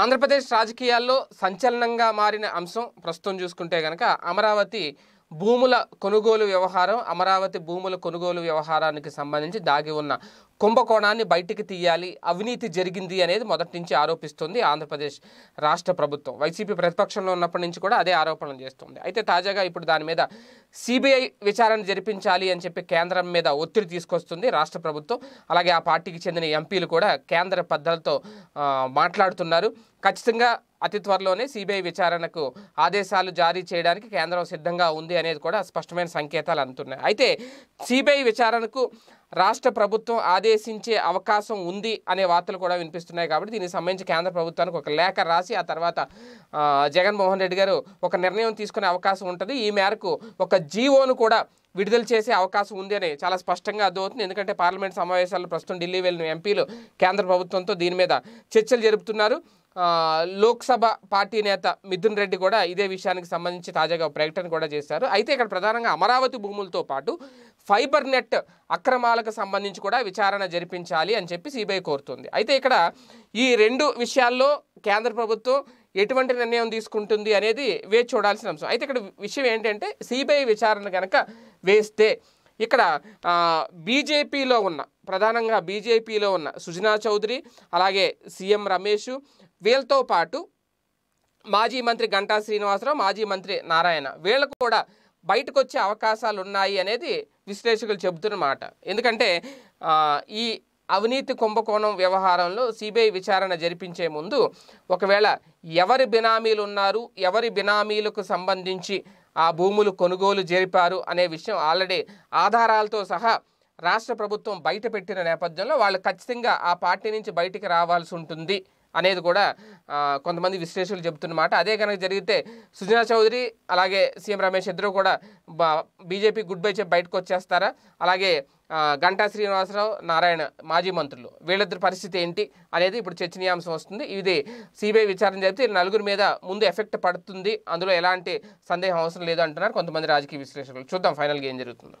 ఆంధ్రప్రదేశ్ రాజకీయాల్లో సంచలనంగా మారిన అంశం ప్రస్తుతం చూసుకుంటే కనుక అమరావతి భూముల కొనుగోలు వ్యవహారం అమరావతి భూముల కొనుగోలు వ్యవహారానికి సంబంధించి దాగి ఉన్న కుంభకోణాన్ని బయటికి తీయాలి అవినీతి జరిగింది అనేది మొదటి నుంచి ఆరోపిస్తుంది ఆంధ్రప్రదేశ్ రాష్ట్ర ప్రభుత్వం వైసీపీ ప్రతిపక్షంలో ఉన్నప్పటి నుంచి కూడా అదే ఆరోపణలు చేస్తుంది అయితే తాజాగా ఇప్పుడు దాని మీద సిబిఐ విచారణ జరిపించాలి అని చెప్పి కేంద్రం మీద ఒత్తిడి తీసుకొస్తుంది రాష్ట్ర ప్రభుత్వం అలాగే ఆ పార్టీకి చెందిన ఎంపీలు కూడా కేంద్ర పెద్దలతో మాట్లాడుతున్నారు ఖచ్చితంగా అతి త్వరలోనే సిబిఐ విచారణకు ఆదేశాలు జారీ చేయడానికి కేంద్రం సిద్ధంగా ఉంది అనేది కూడా స్పష్టమైన సంకేతాలు అందుతున్నాయి అయితే సిబిఐ విచారణకు రాష్ట్ర ప్రభుత్వం ఆదేశించే అవకాశం ఉంది అనే వార్తలు కూడా వినిపిస్తున్నాయి కాబట్టి దీనికి సంబంధించి కేంద్ర ప్రభుత్వానికి ఒక లేఖ రాసి ఆ తర్వాత జగన్మోహన్ రెడ్డి గారు ఒక నిర్ణయం తీసుకునే అవకాశం ఉంటుంది ఈ మేరకు ఒక జీవోను కూడా విడుదల చేసే అవకాశం ఉంది అని చాలా స్పష్టంగా అర్థమవుతుంది ఎందుకంటే పార్లమెంట్ సమావేశాలు ప్రస్తుతం ఢిల్లీ వెళ్ళిన ఎంపీలు కేంద్ర ప్రభుత్వంతో దీని మీద చర్చలు జరుపుతున్నారు లోక్సభ పార్టీ నేత మిథున్ రెడ్డి కూడా ఇదే విషయానికి సంబంధించి తాజాగా ప్రకటన కూడా చేశారు అయితే ఇక్కడ ప్రధానంగా అమరావతి భూములతో పాటు ఫైబర్ నెట్ అక్రమాలకు సంబంధించి కూడా విచారణ జరిపించాలి అని చెప్పి సిబిఐ కోరుతుంది అయితే ఇక్కడ ఈ రెండు విషయాల్లో కేంద్ర ప్రభుత్వం ఎటువంటి నిర్ణయం తీసుకుంటుంది అనేది వేచి చూడాల్సిన అంశం అయితే ఇక్కడ విషయం ఏంటంటే సిబిఐ విచారణ కనుక వేస్తే ఇక్కడ బీజేపీలో ఉన్న ప్రధానంగా బీజేపీలో ఉన్న సుజనా చౌదరి అలాగే సీఎం రమేష్ వీళ్ళతో పాటు మాజీ మంత్రి గంటా శ్రీనివాసరావు మాజీ మంత్రి నారాయణ వీళ్ళకు కూడా బయటకు వచ్చే అవకాశాలు ఉన్నాయి అనేది విశ్లేషకులు చెబుతున్నమాట ఎందుకంటే ఈ అవినీతి కుంభకోణం వ్యవహారంలో సిబిఐ విచారణ జరిపించే ముందు ఒకవేళ ఎవరి బినామీలు ఉన్నారు ఎవరి బినామీలకు సంబంధించి ఆ భూములు కొనుగోలు జరిపారు అనే విషయం ఆల్రెడీ ఆధారాలతో సహా రాష్ట్ర ప్రభుత్వం బయటపెట్టిన నేపథ్యంలో వాళ్ళు ఖచ్చితంగా ఆ పార్టీ నుంచి బయటికి రావాల్సి ఉంటుంది అనేది కూడా కొంతమంది విశ్లేషకులు చెబుతున్నమాట అదే కనుక జరిగితే సుజనా చౌదరి అలాగే సీఎం రమేష్ ఇద్దరు కూడా బీజేపీ గుడ్ బై చెప్పి బయటకు వచ్చేస్తారా అలాగే గంటా శ్రీనివాసరావు నారాయణ మాజీ మంత్రులు వీళ్ళిద్దరి పరిస్థితి ఏంటి అనేది ఇప్పుడు చర్చనీయాంశం వస్తుంది ఇది సిబిఐ విచారణ జరిపితే నలుగురి మీద ముందు ఎఫెక్ట్ పడుతుంది అందులో ఎలాంటి సందేహం అవసరం లేదు అంటున్నారు కొంతమంది రాజకీయ విశ్లేషకులు చూద్దాం ఫైనల్గా ఏం జరుగుతుందో